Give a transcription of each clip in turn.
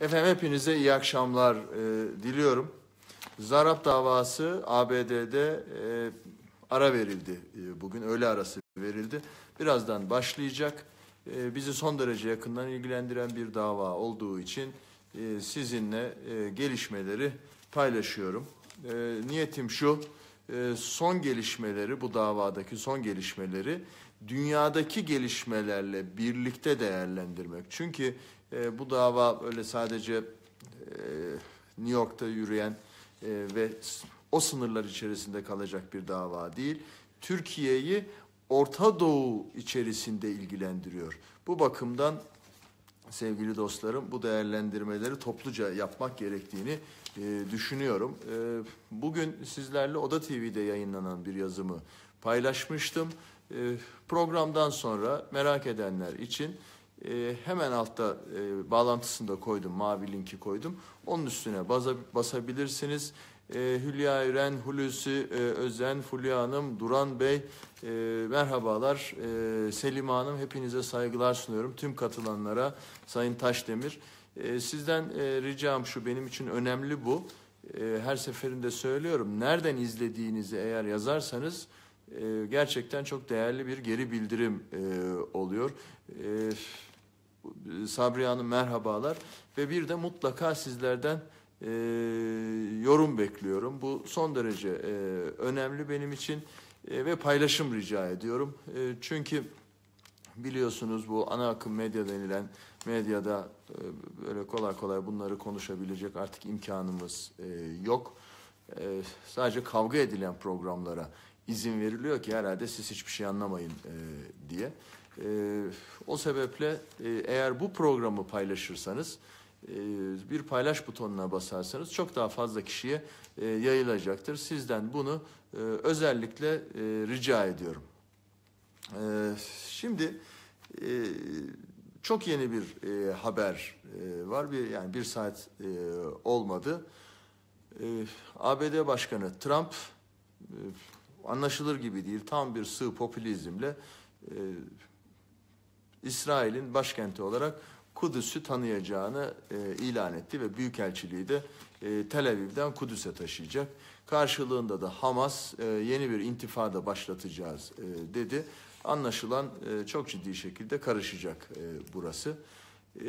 Efendim hepinize iyi akşamlar e, diliyorum. Zarap davası ABD'de e, ara verildi e, bugün öğle arası verildi. Birazdan başlayacak. E, bizi son derece yakından ilgilendiren bir dava olduğu için e, sizinle e, gelişmeleri paylaşıyorum. E, niyetim şu e, son gelişmeleri bu davadaki son gelişmeleri dünyadaki gelişmelerle birlikte değerlendirmek. Çünkü e, bu dava öyle sadece e, New York'ta yürüyen e, ve o sınırlar içerisinde kalacak bir dava değil. Türkiye'yi Orta Doğu içerisinde ilgilendiriyor. Bu bakımdan sevgili dostlarım bu değerlendirmeleri topluca yapmak gerektiğini e, düşünüyorum. E, bugün sizlerle Oda TV'de yayınlanan bir yazımı paylaşmıştım. E, programdan sonra merak edenler için e, hemen altta e, bağlantısını da koydum. Mavi linki koydum. Onun üstüne baza, basabilirsiniz. E, Hülya Üren, Hulusi e, Özen, Fulya Hanım, Duran Bey e, merhabalar. E, Selim Hanım hepinize saygılar sunuyorum. Tüm katılanlara Sayın Taşdemir. E, sizden e, ricam şu benim için önemli bu. E, her seferinde söylüyorum. Nereden izlediğinizi eğer yazarsanız e, gerçekten çok değerli bir geri bildirim e, oluyor. E, Sabri Hanım merhabalar ve bir de mutlaka sizlerden e, yorum bekliyorum. Bu son derece e, önemli benim için e, ve paylaşım rica ediyorum. E, çünkü biliyorsunuz bu ana akım medya denilen medyada e, böyle kolay kolay bunları konuşabilecek artık imkanımız e, yok. E, sadece kavga edilen programlara izin veriliyor ki herhalde siz hiçbir şey anlamayın e, diye. E, o sebeple e, eğer bu programı paylaşırsanız e, bir paylaş butonuna basarsanız çok daha fazla kişiye e, yayılacaktır. Sizden bunu e, özellikle e, rica ediyorum. E, şimdi e, çok yeni bir e, haber e, var bir yani bir saat e, olmadı. E, ABD Başkanı Trump e, anlaşılır gibi değil tam bir sığ popülizmle e, İsrail'in başkenti olarak Kudüs'ü tanıyacağını e, ilan etti ve Büyükelçiliği de e, Tel Aviv'den Kudüs'e taşıyacak. Karşılığında da Hamas e, yeni bir intifada başlatacağız e, dedi. Anlaşılan e, çok ciddi şekilde karışacak e, burası. E,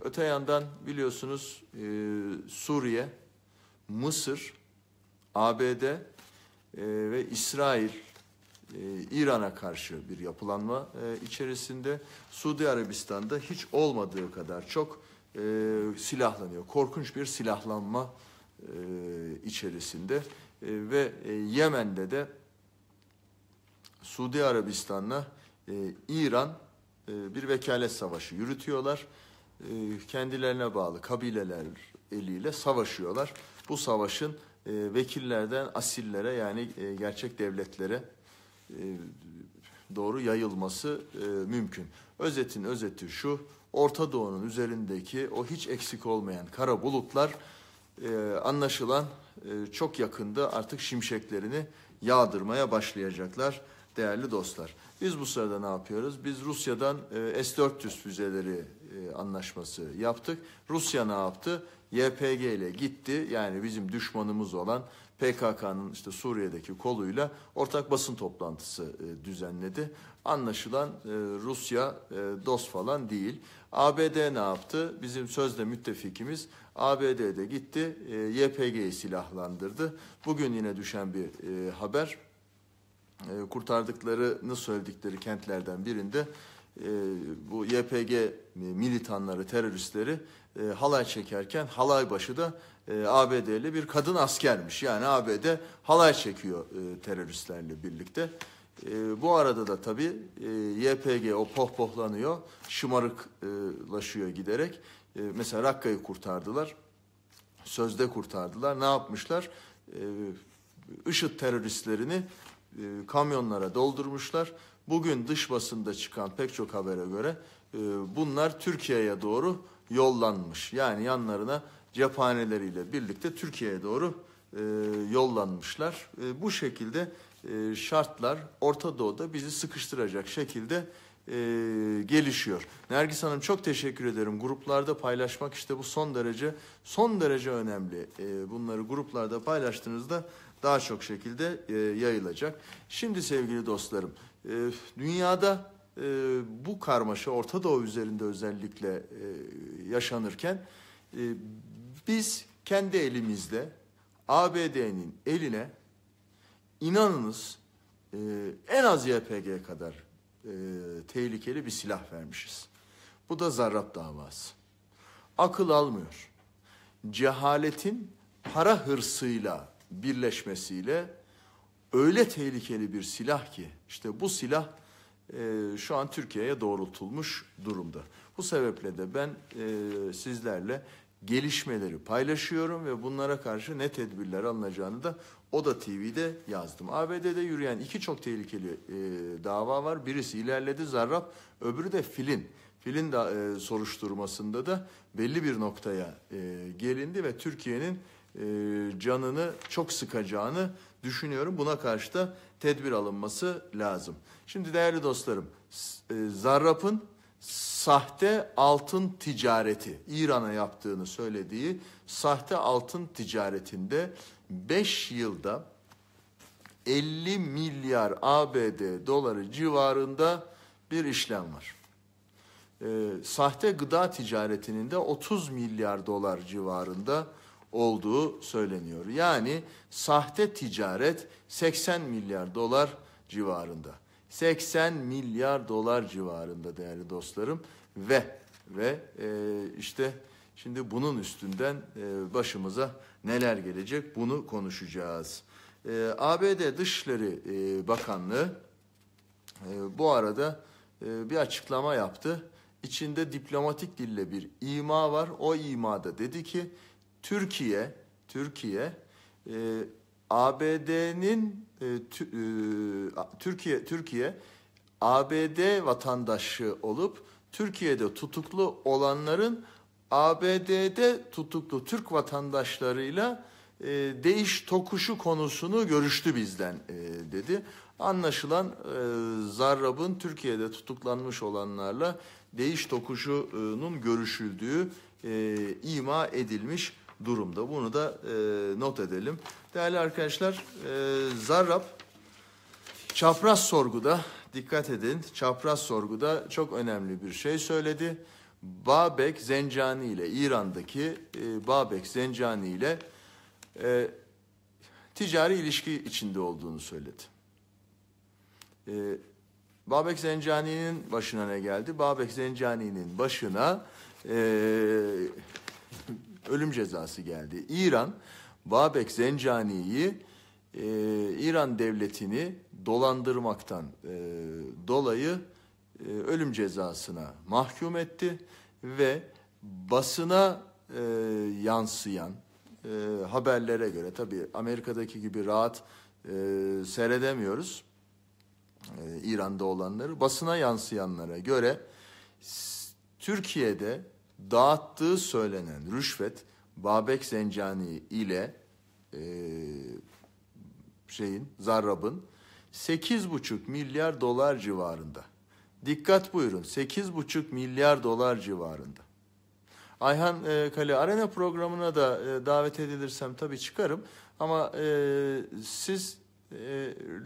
öte yandan biliyorsunuz e, Suriye, Mısır, ABD e, ve İsrail e, İran'a karşı bir yapılanma e, içerisinde Suudi Arabistan'da hiç olmadığı kadar çok e, silahlanıyor. Korkunç bir silahlanma e, içerisinde e, ve e, Yemen'de de Suudi Arabistan'la e, İran e, bir vekalet savaşı yürütüyorlar. E, kendilerine bağlı kabileler eliyle savaşıyorlar. Bu savaşın e, vekillerden asillere yani e, gerçek devletlere e, doğru yayılması e, mümkün. Özetin özeti şu, Orta Doğu'nun üzerindeki o hiç eksik olmayan kara bulutlar e, anlaşılan çok yakında artık şimşeklerini yağdırmaya başlayacaklar değerli dostlar. Biz bu sırada ne yapıyoruz? Biz Rusya'dan S-400 füzeleri anlaşması yaptık. Rusya ne yaptı? YPG ile gitti. Yani bizim düşmanımız olan PKK'nın işte Suriye'deki koluyla ortak basın toplantısı e, düzenledi. Anlaşılan e, Rusya e, dost falan değil. ABD ne yaptı? Bizim sözde müttefikimiz ABD'de gitti YPG'yi silahlandırdı. Bugün yine düşen bir haber e, kurtardıklarını söyledikleri kentlerden birinde bu YPG militanları, teröristleri e, halay çekerken halay başı da e, ABD'li bir kadın askermiş. Yani ABD halay çekiyor e, teröristlerle birlikte. E, bu arada da tabii e, YPG o pohpohlanıyor, şımarıklaşıyor giderek. E, mesela Rakka'yı kurtardılar, sözde kurtardılar. Ne yapmışlar? E, IŞİD teröristlerini e, kamyonlara doldurmuşlar. Bugün dış basında çıkan pek çok habere göre e, bunlar Türkiye'ye doğru yollanmış. Yani yanlarına cephaneleriyle birlikte Türkiye'ye doğru e, yollanmışlar. E, bu şekilde e, şartlar Orta Doğu'da bizi sıkıştıracak şekilde e, gelişiyor. Nergis Hanım çok teşekkür ederim. Gruplarda paylaşmak işte bu son derece son derece önemli. E, bunları gruplarda paylaştığınızda daha çok şekilde e, yayılacak. Şimdi sevgili dostlarım, e, dünyada e, bu karmaşa Orta Doğu üzerinde özellikle e, yaşanırken e, biz kendi elimizle ABD'nin eline inanınız e, en az YPG kadar e, tehlikeli bir silah vermişiz. Bu da Zarrab davası. Akıl almıyor. Cehaletin para hırsıyla birleşmesiyle öyle tehlikeli bir silah ki işte bu silah e, şu an Türkiye'ye doğrultulmuş durumda. Bu sebeple de ben e, sizlerle gelişmeleri paylaşıyorum ve bunlara karşı ne tedbirler alınacağını da Oda TV'de yazdım. ABD'de yürüyen iki çok tehlikeli e, dava var. Birisi ilerledi Zarrab, öbürü de Filin. Filin de, e, soruşturmasında da belli bir noktaya e, gelindi ve Türkiye'nin e, canını çok sıkacağını düşünüyorum. Buna karşı da tedbir alınması lazım. Şimdi değerli dostlarım, e, Zarrab'ın sahte altın ticareti, İran'a yaptığını söylediği sahte altın ticaretinde 5 yılda 50 milyar ABD doları civarında bir işlem var. E, sahte gıda ticaretinin de 30 milyar dolar civarında olduğu söyleniyor. Yani sahte ticaret 80 milyar dolar civarında. 80 milyar dolar civarında değerli dostlarım ve ve e, işte şimdi bunun üstünden e, başımıza neler gelecek bunu konuşacağız. E, ABD Dışişleri e, Bakanlığı e, bu arada e, bir açıklama yaptı. İçinde diplomatik dille bir ima var. O imada dedi ki Türkiye, Türkiye e, ABD'nin e, e Türkiye Türkiye ABD vatandaşı olup Türkiye'de tutuklu olanların ABD'de tutuklu Türk vatandaşlarıyla e, değiş tokuşu konusunu görüştü bizden e, dedi. Anlaşılan e, Zarrab'ın Türkiye'de tutuklanmış olanlarla değiş tokuşunun görüşüldüğü e, ima edilmiş durumda. Bunu da e, not edelim. Değerli arkadaşlar e, Zarrab çapraz sorguda dikkat edin çapraz sorguda çok önemli bir şey söyledi. Babek Zencani ile İran'daki e, Babek Zencani ile e, ticari ilişki içinde olduğunu söyledi. E, Babek Zencani'nin başına ne geldi? Babek Zencani'nin başına e, ölüm cezası geldi. İran, Babek Zencani'yi e, İran devletini dolandırmaktan e, dolayı e, ölüm cezasına mahkum etti ve basına e, yansıyan e, haberlere göre tabii Amerika'daki gibi rahat e, seyredemiyoruz e, İran'da olanları basına yansıyanlara göre Türkiye'de dağıttığı söylenen rüşvet Babek Zencani ile e, şeyin Zarrab'ın 8,5 milyar dolar civarında. Dikkat buyurun 8,5 milyar dolar civarında. Ayhan e, Kale Arena programına da e, davet edilirsem tabii çıkarım. Ama e, siz e,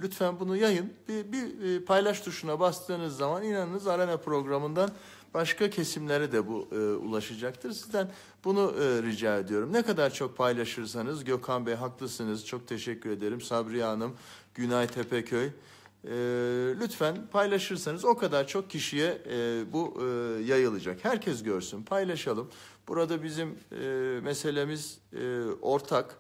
lütfen bunu yayın. Bir, bir e, paylaş tuşuna bastığınız zaman inanınız Arena programından başka kesimlere de bu e, ulaşacaktır. Sizden bunu e, rica ediyorum. Ne kadar çok paylaşırsanız Gökhan Bey haklısınız. Çok teşekkür ederim. Sabriye Hanım, Günay Tepeköy. E, lütfen paylaşırsanız o kadar çok kişiye e, bu e, yayılacak. Herkes görsün, paylaşalım. Burada bizim e, meselemiz e, ortak.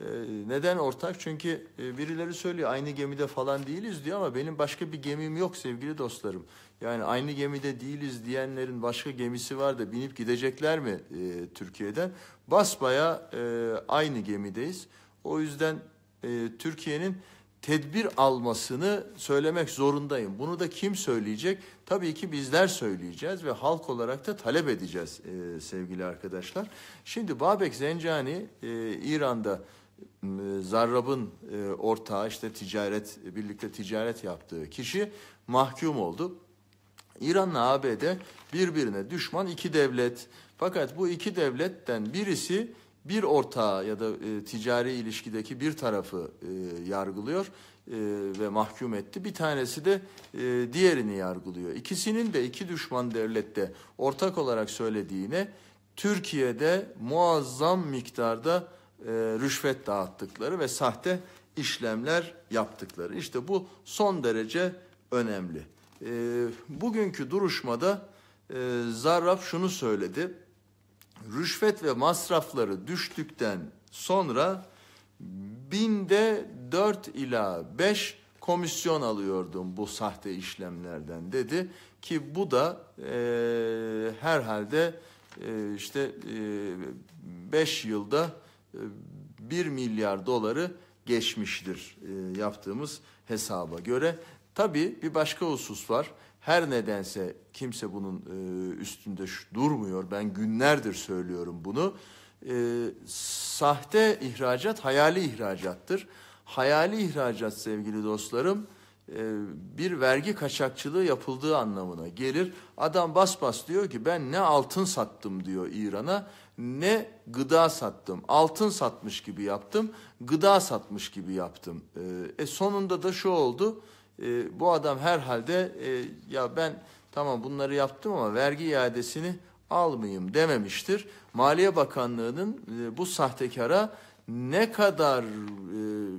Ee, neden ortak? Çünkü e, birileri söylüyor aynı gemide falan değiliz diyor ama benim başka bir gemim yok sevgili dostlarım. Yani aynı gemide değiliz diyenlerin başka gemisi var da binip gidecekler mi e, Türkiye'den? Basbaya e, aynı gemideyiz. O yüzden e, Türkiye'nin tedbir almasını söylemek zorundayım. Bunu da kim söyleyecek? Tabii ki bizler söyleyeceğiz ve halk olarak da talep edeceğiz e, sevgili arkadaşlar. Şimdi Babek Zencani e, İran'da e, Zarrab'ın e, ortağı işte ticaret e, birlikte ticaret yaptığı kişi mahkum oldu. İran'la ABD birbirine düşman iki devlet. Fakat bu iki devletten birisi bir ortağı ya da e, ticari ilişkideki bir tarafı e, yargılıyor e, ve mahkum etti. Bir tanesi de e, diğerini yargılıyor. İkisinin de iki düşman devlette ortak olarak söylediğine Türkiye'de muazzam miktarda e, rüşvet dağıttıkları ve sahte işlemler yaptıkları. İşte bu son derece önemli. E, bugünkü duruşmada e, Zarrab şunu söyledi. Rüşvet ve masrafları düştükten sonra binde 4 ila 5 komisyon alıyordum bu sahte işlemlerden dedi ki bu da e, herhalde e, işte 5 e, yılda 1 e, milyar doları geçmiştir e, yaptığımız hesaba göre. Tabii bir başka husus var. Her nedense kimse bunun e, üstünde durmuyor. Ben günlerdir söylüyorum bunu. Sahte ihracat hayali ihracattır. Hayali ihracat sevgili dostlarım e, bir vergi kaçakçılığı yapıldığı anlamına gelir. Adam bas bas diyor ki ben ne altın sattım diyor İran'a ne gıda sattım. Altın satmış gibi yaptım, gıda satmış gibi yaptım. E, e sonunda da şu oldu. E, bu adam herhalde e, ya ben tamam bunları yaptım ama vergi iadesini almayayım dememiştir. Maliye Bakanlığı'nın e, bu sahtekara ne kadar e,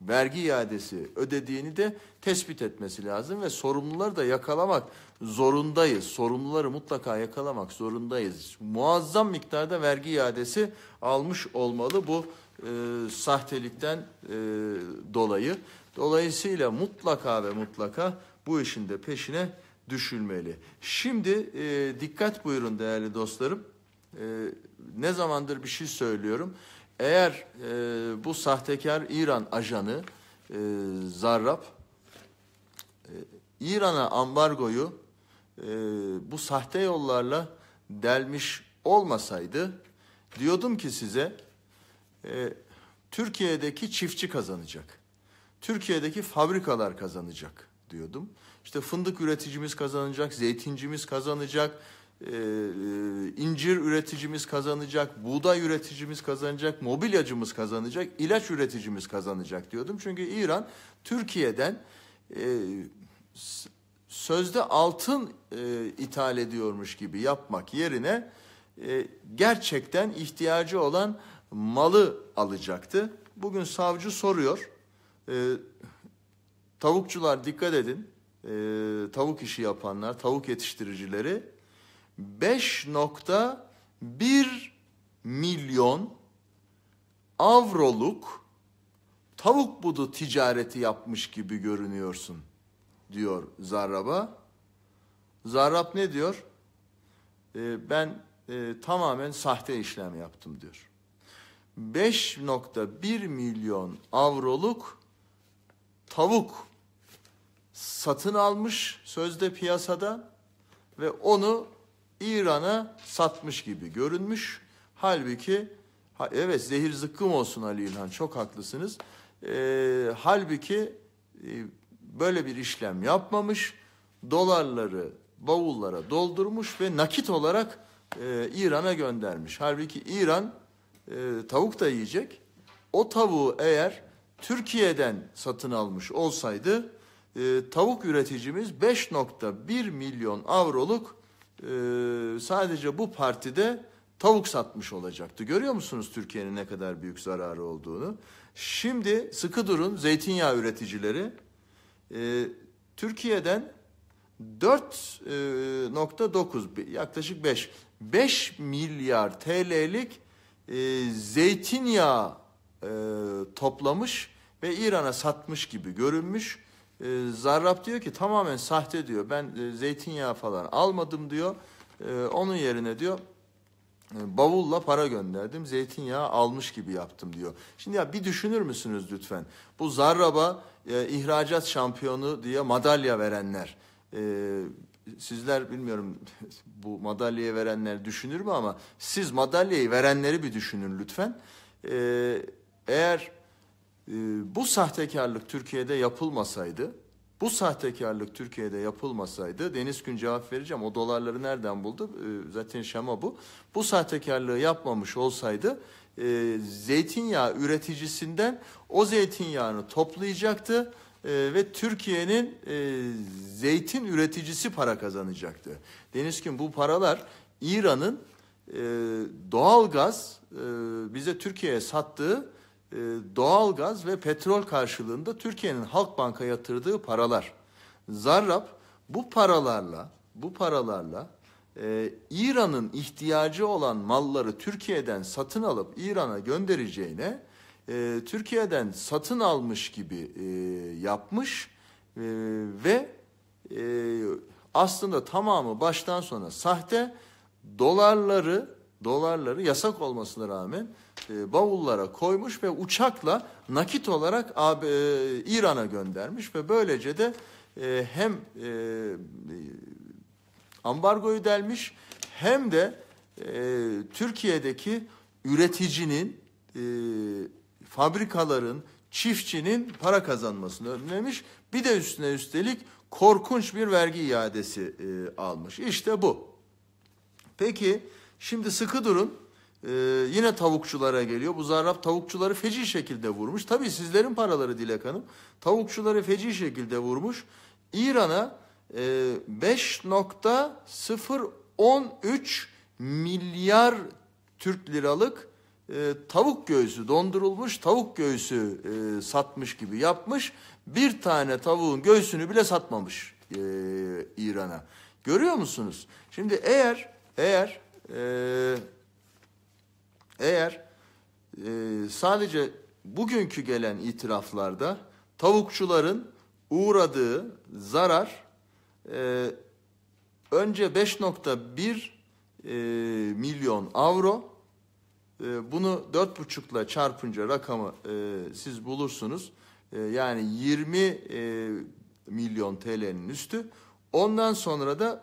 vergi iadesi ödediğini de tespit etmesi lazım ve sorumluları da yakalamak zorundayız. Sorumluları mutlaka yakalamak zorundayız. Muazzam miktarda vergi iadesi almış olmalı bu e, sahtelikten e, dolayı. Dolayısıyla mutlaka ve mutlaka bu işin de peşine düşülmeli. Şimdi e, dikkat buyurun değerli dostlarım. E, ne zamandır bir şey söylüyorum. Eğer e, bu sahtekar İran ajanı e, Zarrab e, İran'a ambargoyu e, bu sahte yollarla delmiş olmasaydı diyordum ki size e, Türkiye'deki çiftçi kazanacak. Türkiye'deki fabrikalar kazanacak diyordum. İşte fındık üreticimiz kazanacak, zeytincimiz kazanacak, ee, e, incir üreticimiz kazanacak, buğday üreticimiz kazanacak, mobilyacımız kazanacak, ilaç üreticimiz kazanacak diyordum. Çünkü İran Türkiye'den e, sözde altın e, ithal ediyormuş gibi yapmak yerine e, gerçekten ihtiyacı olan malı alacaktı. Bugün savcı soruyor, e, tavukçular dikkat edin, e, tavuk işi yapanlar, tavuk yetiştiricileri 5.1 milyon avroluk tavuk budu ticareti yapmış gibi görünüyorsun diyor Zarrab'a. Zarrab ne diyor? E, ben e, tamamen sahte işlem yaptım diyor. 5.1 milyon avroluk tavuk satın almış sözde piyasada ve onu İran'a satmış gibi görünmüş. Halbuki evet zehir zıkkım olsun Ali İlhan çok haklısınız. E, halbuki e, böyle bir işlem yapmamış. Dolarları bavullara doldurmuş ve nakit olarak e, İran'a göndermiş. Halbuki İran e, tavuk da yiyecek. O tavuğu eğer Türkiye'den satın almış olsaydı e, tavuk üreticimiz 5.1 milyon avroluk ee, sadece bu partide tavuk satmış olacaktı. Görüyor musunuz Türkiye'nin ne kadar büyük zararı olduğunu? Şimdi sıkı durun zeytinyağı üreticileri ee, e, Türkiye'den 4.9 yaklaşık 5 5 milyar TL'lik e, zeytinyağı e, toplamış ve İran'a satmış gibi görünmüş. E, Zarrab diyor ki tamamen sahte diyor. Ben e, zeytinyağı falan almadım diyor. Ee, onun yerine diyor e, bavulla para gönderdim. Zeytinyağı almış gibi yaptım diyor. Şimdi ya bir düşünür müsünüz lütfen? Bu Zarrab'a e, ihracat şampiyonu diye madalya verenler. E, sizler bilmiyorum bu madalyayı verenler düşünür mü ama siz madalyayı verenleri bir düşünün lütfen. E, eğer ee, bu sahtekarlık Türkiye'de yapılmasaydı, bu sahtekarlık Türkiye'de yapılmasaydı, Deniz Gün cevap vereceğim, o dolarları nereden buldu? Ee, zaten şema bu. Bu sahtekarlığı yapmamış olsaydı, e, zeytinyağı üreticisinden o zeytinyağını toplayacaktı e, ve Türkiye'nin e, zeytin üreticisi para kazanacaktı. Deniz Gün bu paralar İran'ın doğalgaz bize Türkiye'ye sattığı e, doğalgaz ve petrol karşılığında Türkiye'nin halk Halkbank'a yatırdığı paralar. Zarrab bu paralarla bu paralarla e, İran'ın ihtiyacı olan malları Türkiye'den satın alıp İran'a göndereceğine e, Türkiye'den satın almış gibi e, yapmış e, ve e, aslında tamamı baştan sona sahte dolarları dolarları yasak olmasına rağmen e, bavullara koymuş ve uçakla nakit olarak AB, e, İran'a göndermiş ve böylece de e, hem ambargoyu delmiş hem de Türkiye'deki üreticinin fabrikaların çiftçinin para kazanmasını önlemiş. Bir de üstüne üstelik korkunç bir vergi iadesi almış. İşte bu. Peki şimdi sıkı durun. Ee, yine tavukçulara geliyor. Bu zarraf tavukçuları feci şekilde vurmuş. Tabii sizlerin paraları Dilek Hanım. Tavukçuları feci şekilde vurmuş. İran'a e, 5.013 milyar Türk liralık e, tavuk göğsü dondurulmuş tavuk göğsü e, satmış gibi yapmış. Bir tane tavuğun göğsünü bile satmamış e, İran'a. Görüyor musunuz? Şimdi eğer eğer e, eğer e, sadece bugünkü gelen itiraflarda tavukçuların uğradığı zarar e, önce 5.1 e, milyon avro e, bunu 4.5 ile çarpınca rakamı e, siz bulursunuz. E, yani 20 e, milyon TL'nin üstü. Ondan sonra da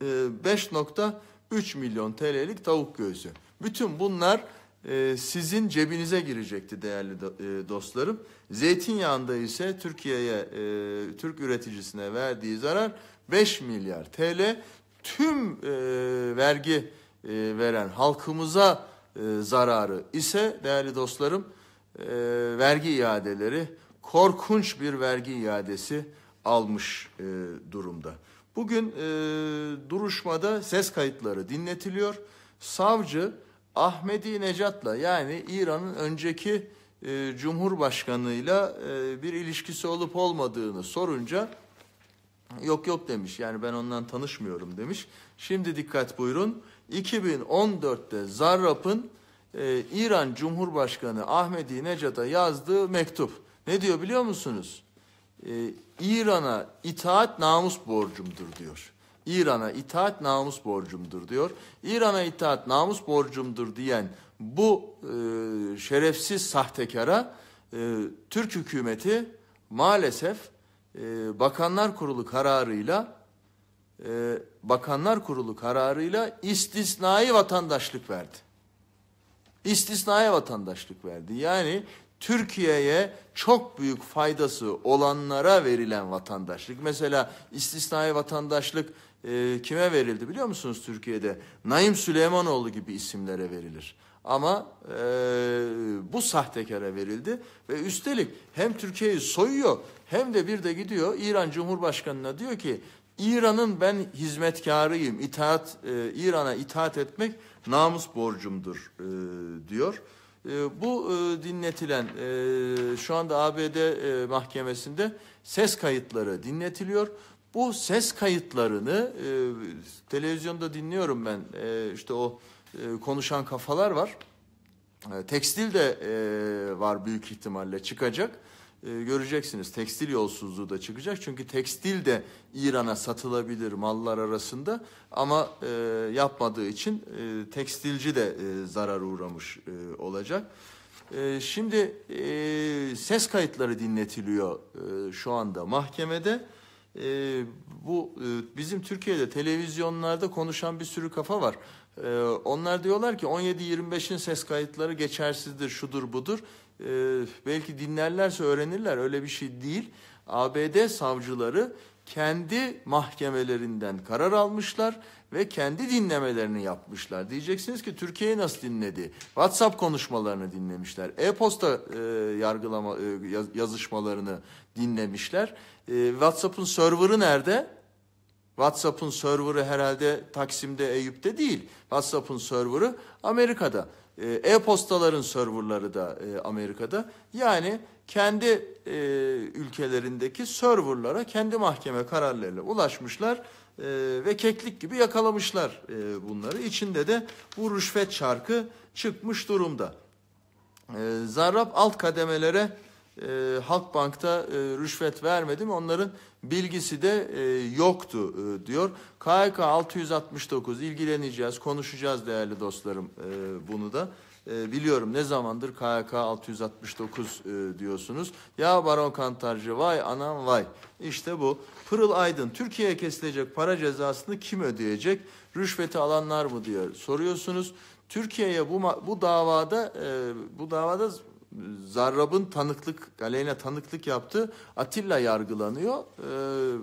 e, 5.3 milyon TL'lik tavuk göğsü. Bütün bunlar e, sizin cebinize girecekti değerli e, dostlarım. Zeytinyağında ise Türkiye'ye, e, Türk üreticisine verdiği zarar 5 milyar TL. Tüm vergi veren halkımıza zararı ise değerli dostlarım vergi iadeleri korkunç bir vergi iadesi almış durumda. Bugün duruşmada ses kayıtları dinletiliyor. Savcı Ahmedi Necat'la yani İran'ın önceki e, cumhurbaşkanıyla e, bir ilişkisi olup olmadığını sorunca yok yok demiş. Yani ben ondan tanışmıyorum demiş. Şimdi dikkat buyurun. 2014'te Zarrab'ın e, İran Cumhurbaşkanı Ahmedi Necat'a yazdığı mektup. Ne diyor biliyor musunuz? E, İran'a itaat namus borcumdur diyor. İran'a itaat namus borcumdur diyor. İran'a itaat namus borcumdur diyen bu e, şerefsiz sahtekara e, Türk hükümeti maalesef e, Bakanlar Kurulu kararıyla e, Bakanlar Kurulu kararıyla istisnai vatandaşlık verdi. İstisnai vatandaşlık verdi. Yani Türkiye'ye çok büyük faydası olanlara verilen vatandaşlık. Mesela istisnai vatandaşlık e, kime verildi biliyor musunuz Türkiye'de? Naim Süleymanoğlu gibi isimlere verilir. Ama e, bu sahtekara verildi ve üstelik hem Türkiye'yi soyuyor hem de bir de gidiyor İran Cumhurbaşkanı'na diyor ki İran'ın ben hizmetkarıyım, itaat e, İran'a itaat etmek namus borcumdur e, diyor. E, bu e, dinletilen e, şu anda ABD e, mahkemesinde ses kayıtları dinletiliyor. Bu ses kayıtlarını e, televizyonda dinliyorum ben. E, işte o e, konuşan kafalar var. E, tekstil de e, var büyük ihtimalle çıkacak. E, göreceksiniz tekstil yolsuzluğu da çıkacak. Çünkü tekstil de İran'a satılabilir mallar arasında. Ama e, yapmadığı için e, tekstilci de e, zarar uğramış e, olacak. E, şimdi e, ses kayıtları dinletiliyor e, şu anda mahkemede e, bu e, bizim Türkiye'de televizyonlarda konuşan bir sürü kafa var. E, onlar diyorlar ki 17-25'in ses kayıtları geçersizdir, şudur budur. E, belki dinlerlerse öğrenirler öyle bir şey değil. ABD savcıları kendi mahkemelerinden karar almışlar ve kendi dinlemelerini yapmışlar. Diyeceksiniz ki Türkiye'yi nasıl dinledi? WhatsApp konuşmalarını dinlemişler. E-posta e, yargılama e, yazışmalarını dinlemişler. E, WhatsApp'ın serverı nerede? WhatsApp'ın serverı herhalde Taksim'de, Eyüp'te değil. WhatsApp'ın serverı Amerika'da. Ee, e-postaların serverları da e, Amerika'da. Yani kendi e, ülkelerindeki serverlara kendi mahkeme kararlarıyla ulaşmışlar e, ve keklik gibi yakalamışlar e, bunları. İçinde de bu rüşvet çarkı çıkmış durumda. E, zarrab alt kademelere e, Halkbank'ta e, rüşvet vermedim. Onların bilgisi de e, yoktu e, diyor. KHK 669 ilgileneceğiz, konuşacağız değerli dostlarım e, bunu da. E, biliyorum ne zamandır KHK 669 e, diyorsunuz. Ya Baron Kantarcı vay anam vay. İşte bu. Pırıl Aydın Türkiye'ye kesilecek para cezasını kim ödeyecek? Rüşveti alanlar mı diyor. Soruyorsunuz. Türkiye'ye bu bu davada e, bu davada Zarrab'ın tanıklık, aleyhine tanıklık yaptı. Atilla yargılanıyor. Ee,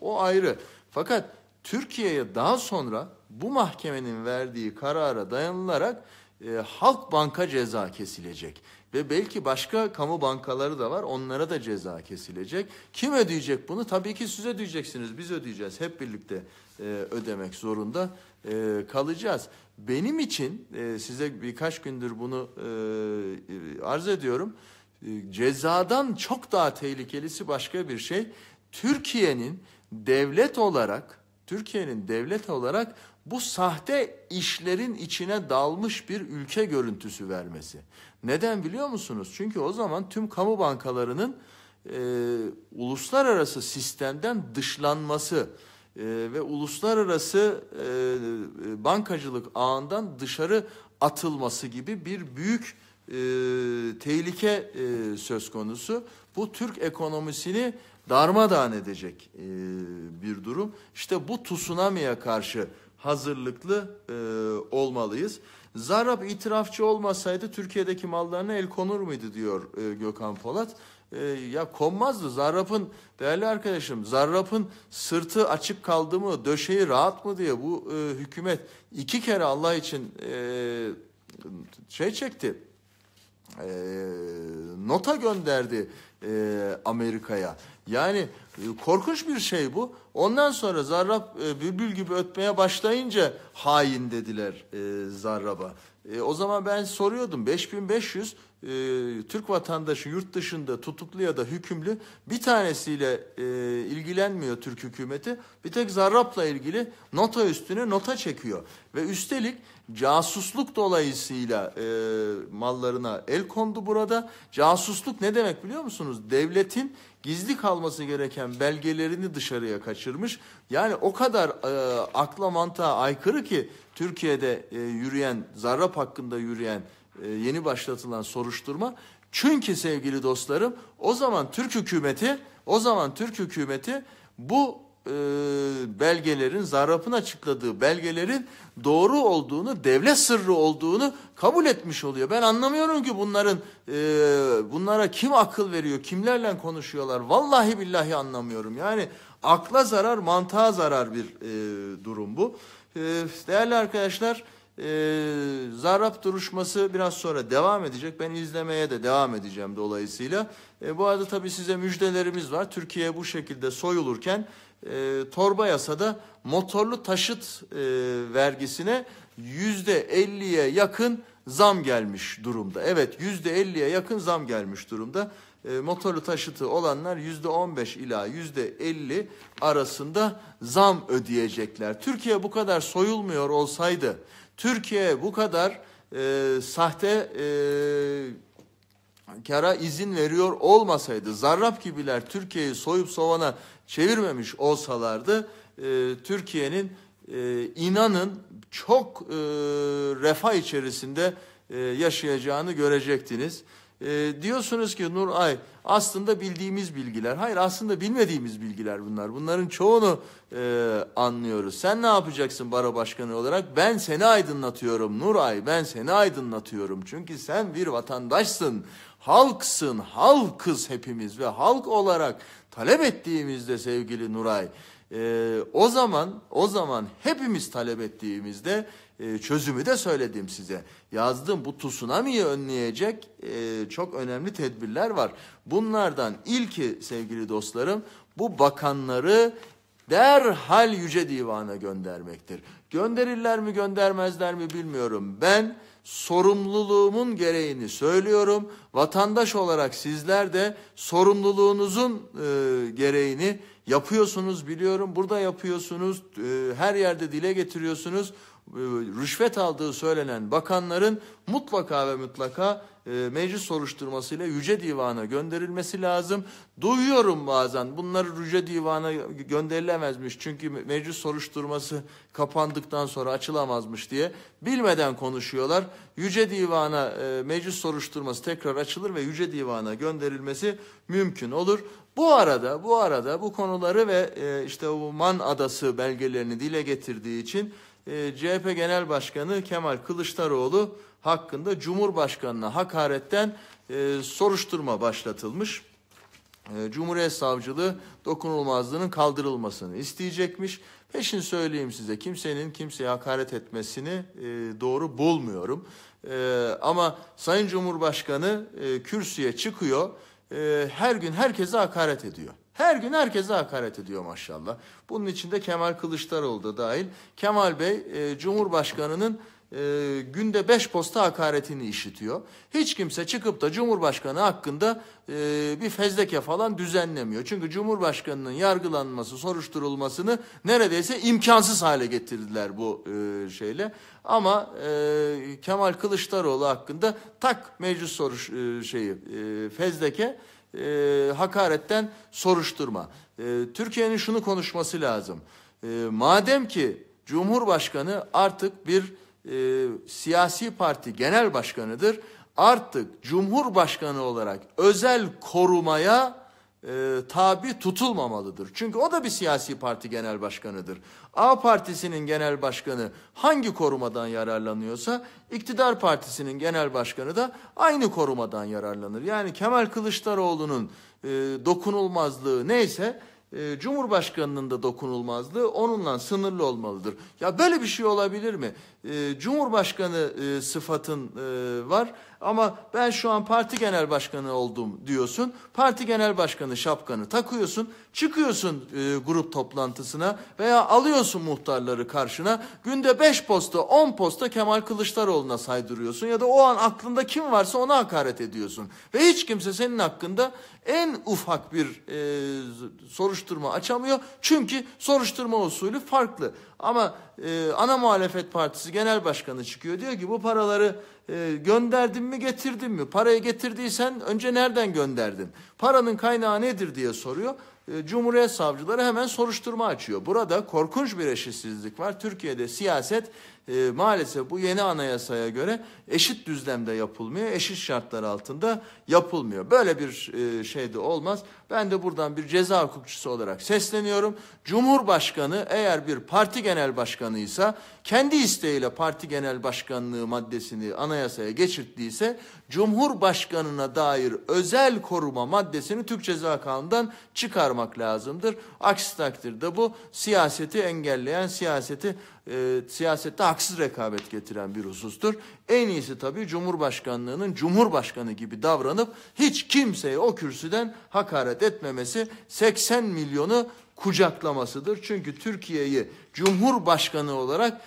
o ayrı. Fakat Türkiye'ye daha sonra bu mahkemenin verdiği karara dayanılarak e, Halk Banka ceza kesilecek. Ve belki başka kamu bankaları da var. Onlara da ceza kesilecek. Kim ödeyecek bunu? Tabii ki siz ödeyeceksiniz. Biz ödeyeceğiz. Hep birlikte e, ödemek zorunda e, kalacağız. Benim için e, size birkaç gündür bunu e, e, arz ediyorum. E, cezadan çok daha tehlikelisi başka bir şey. Türkiye'nin devlet olarak Türkiye'nin devlet olarak bu sahte işlerin içine dalmış bir ülke görüntüsü vermesi. Neden biliyor musunuz? Çünkü o zaman tüm kamu bankalarının e, uluslararası sistemden dışlanması e, ve uluslararası e, e, bankacılık ağından dışarı atılması gibi bir büyük e, tehlike e, söz konusu. Bu Türk ekonomisini darmadağın edecek e, bir durum. İşte bu tsunami'ye karşı hazırlıklı e, olmalıyız. Zarap itirafçı olmasaydı Türkiye'deki mallarına el konur muydu diyor e, Gökhan Polat e, ya konmazdı. Zarrap'ın değerli arkadaşım Zarrap'ın sırtı açık kaldı mı döşeği rahat mı diye bu e, hükümet iki kere Allah için e, şey çekti. E, nota gönderdi e, Amerika'ya. Yani e, korkunç bir şey bu. Ondan sonra Zarrab e, bülbül gibi ötmeye başlayınca hain dediler e, Zarrab'a. E, o zaman ben soruyordum 5500 e, Türk vatandaşı yurt dışında tutuklu ya da hükümlü bir tanesiyle e, ilgilenmiyor Türk hükümeti. Bir tek Zarrab'la ilgili nota üstüne nota çekiyor. Ve üstelik casusluk dolayısıyla e, mallarına el kondu burada. Casusluk ne demek biliyor musunuz? Devletin gizli kalması gereken belgelerini dışarıya kaçırmış. Yani o kadar e, akla mantığa aykırı ki Türkiye'de e, yürüyen, Zarrab hakkında yürüyen e, yeni başlatılan soruşturma. Çünkü sevgili dostlarım o zaman Türk hükümeti, o zaman Türk hükümeti bu e, belgelerin, Zarrab'ın açıkladığı belgelerin doğru olduğunu, devlet sırrı olduğunu kabul etmiş oluyor. Ben anlamıyorum ki bunların, e, bunlara kim akıl veriyor, kimlerle konuşuyorlar. Vallahi billahi anlamıyorum. Yani akla zarar, mantığa zarar bir e, durum bu. değerli arkadaşlar, e, duruşması biraz sonra devam edecek. Ben izlemeye de devam edeceğim dolayısıyla. bu arada tabii size müjdelerimiz var. Türkiye bu şekilde soyulurken e, torba yasada motorlu taşıt e, vergisine yüzde elliye yakın zam gelmiş durumda. Evet yüzde elliye yakın zam gelmiş durumda. E, motorlu taşıtı olanlar yüzde on beş ila yüzde elli arasında zam ödeyecekler. Türkiye bu kadar soyulmuyor olsaydı, Türkiye bu kadar e, sahte e, kara izin veriyor olmasaydı, zarrab gibiler Türkiye'yi soyup sovana çevirmemiş olsalardı, e, Türkiye'nin e, inanın çok e, refah içerisinde e, yaşayacağını görecektiniz. E, diyorsunuz ki Nuray aslında bildiğimiz bilgiler. Hayır aslında bilmediğimiz bilgiler bunlar. Bunların çoğunu e, anlıyoruz. Sen ne yapacaksın bara başkanı olarak? Ben seni aydınlatıyorum Nuray ben seni aydınlatıyorum. Çünkü sen bir vatandaşsın halksın, halkız hepimiz ve halk olarak talep ettiğimizde sevgili Nuray, e, o zaman o zaman hepimiz talep ettiğimizde e, çözümü de söyledim size. Yazdım bu tsunami'yi önleyecek e, çok önemli tedbirler var. Bunlardan ilki sevgili dostlarım bu bakanları derhal Yüce Divan'a göndermektir. Gönderirler mi göndermezler mi bilmiyorum. Ben sorumluluğumun gereğini söylüyorum. Vatandaş olarak sizler de sorumluluğunuzun e, gereğini yapıyorsunuz biliyorum. Burada yapıyorsunuz, e, her yerde dile getiriyorsunuz. E, rüşvet aldığı söylenen bakanların mutlaka ve mutlaka e, meclis soruşturmasıyla Yüce Divan'a gönderilmesi lazım. Duyuyorum bazen bunları Yüce Divan'a gönderilemezmiş çünkü meclis soruşturması kapandıktan sonra açılamazmış diye bilmeden konuşuyorlar. Yüce Divan'a e, meclis soruşturması tekrar açılır ve Yüce Divan'a gönderilmesi mümkün olur. Bu arada bu arada bu konuları ve işte bu Man Adası belgelerini dile getirdiği için e, ee, CHP Genel Başkanı Kemal Kılıçdaroğlu hakkında Cumhurbaşkanı'na hakaretten e, soruşturma başlatılmış. E, Cumhuriyet Savcılığı dokunulmazlığının kaldırılmasını isteyecekmiş. Peşin söyleyeyim size kimsenin kimseye hakaret etmesini e, doğru bulmuyorum. Ee, ama Sayın Cumhurbaşkanı e, kürsüye çıkıyor her gün herkese hakaret ediyor. Her gün herkese hakaret ediyor maşallah. Bunun içinde Kemal Kılıçdaroğlu da dahil. Kemal Bey e, Cumhurbaşkanı'nın e, günde beş posta hakaretini işitiyor. Hiç kimse çıkıp da Cumhurbaşkanı hakkında e, bir fezleke falan düzenlemiyor. Çünkü Cumhurbaşkanı'nın yargılanması, soruşturulmasını neredeyse imkansız hale getirdiler bu e, şeyle. Ama e, Kemal Kılıçdaroğlu hakkında tak meclis soruş e, şeyi e, fezleke e, hakaretten soruşturma. E, Türkiye'nin şunu konuşması lazım. E, madem ki Cumhurbaşkanı artık bir e, siyasi parti genel başkanıdır, artık Cumhurbaşkanı olarak özel korumaya e, tabi tutulmamalıdır. Çünkü o da bir siyasi parti genel başkanıdır. A partisinin genel başkanı hangi korumadan yararlanıyorsa iktidar partisinin genel başkanı da aynı korumadan yararlanır. Yani Kemal Kılıçdaroğlu'nun e, dokunulmazlığı neyse e, Cumhurbaşkanının da dokunulmazlığı onunla sınırlı olmalıdır. Ya böyle bir şey olabilir mi? E, Cumhurbaşkanı e, sıfatın e, var ama ben şu an parti genel başkanı oldum diyorsun. Parti genel başkanı şapkanı takıyorsun. Çıkıyorsun e, grup toplantısına veya alıyorsun muhtarları karşına. Günde 5 posta 10 posta Kemal Kılıçdaroğlu'na saydırıyorsun. Ya da o an aklında kim varsa ona hakaret ediyorsun. Ve hiç kimse senin hakkında en ufak bir e, soruşturma açamıyor. Çünkü soruşturma usulü farklı. Ama e, ana muhalefet partisi genel başkanı çıkıyor. Diyor ki bu paraları e, gönderdin mi getirdin mi? Parayı getirdiysen önce nereden gönderdin? Paranın kaynağı nedir diye soruyor. E, Cumhuriyet savcıları hemen soruşturma açıyor. Burada korkunç bir eşitsizlik var. Türkiye'de siyaset e, maalesef bu yeni anayasaya göre eşit düzlemde yapılmıyor. Eşit şartlar altında yapılmıyor. Böyle bir e, şey de olmaz. Ben de buradan bir ceza hukukçusu olarak sesleniyorum. Cumhurbaşkanı eğer bir parti genel başkanıysa kendi isteğiyle parti genel başkanlığı maddesini anayasaya geçirttiyse Cumhurbaşkanına dair özel koruma maddesini Türk Ceza Kanunu'ndan çıkarmak lazımdır. Aksi takdirde bu siyaseti engelleyen, siyaseti e, siyasette haksız rekabet getiren bir husustur. En iyisi tabii Cumhurbaşkanlığının Cumhurbaşkanı gibi davranıp hiç kimseye o kürsüden hakaret etmemesi 80 milyonu kucaklamasıdır. Çünkü Türkiye'yi Cumhurbaşkanı olarak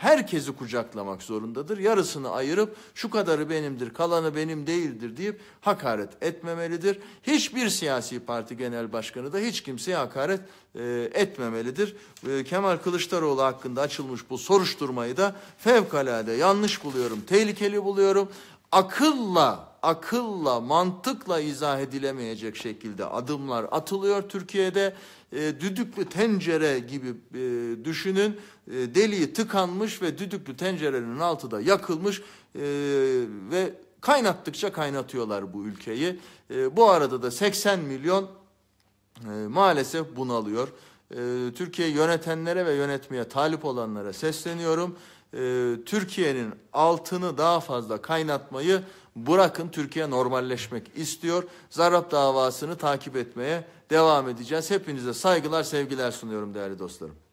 herkesi kucaklamak zorundadır. Yarısını ayırıp şu kadarı benimdir, kalanı benim değildir deyip hakaret etmemelidir. Hiçbir siyasi parti genel başkanı da hiç kimseye hakaret e, etmemelidir. E, Kemal Kılıçdaroğlu hakkında açılmış bu soruşturmayı da fevkalade yanlış buluyorum, tehlikeli buluyorum akılla, akılla, mantıkla izah edilemeyecek şekilde adımlar atılıyor Türkiye'de. E, düdüklü tencere gibi e, düşünün. E, deliği tıkanmış ve düdüklü tencerenin altı da yakılmış e, ve kaynattıkça kaynatıyorlar bu ülkeyi. E, bu arada da 80 milyon e, maalesef bunalıyor. E, Türkiye yönetenlere ve yönetmeye talip olanlara sesleniyorum e, Türkiye'nin altını daha fazla kaynatmayı bırakın Türkiye normalleşmek istiyor. Zarap davasını takip etmeye devam edeceğiz. Hepinize saygılar, sevgiler sunuyorum değerli dostlarım.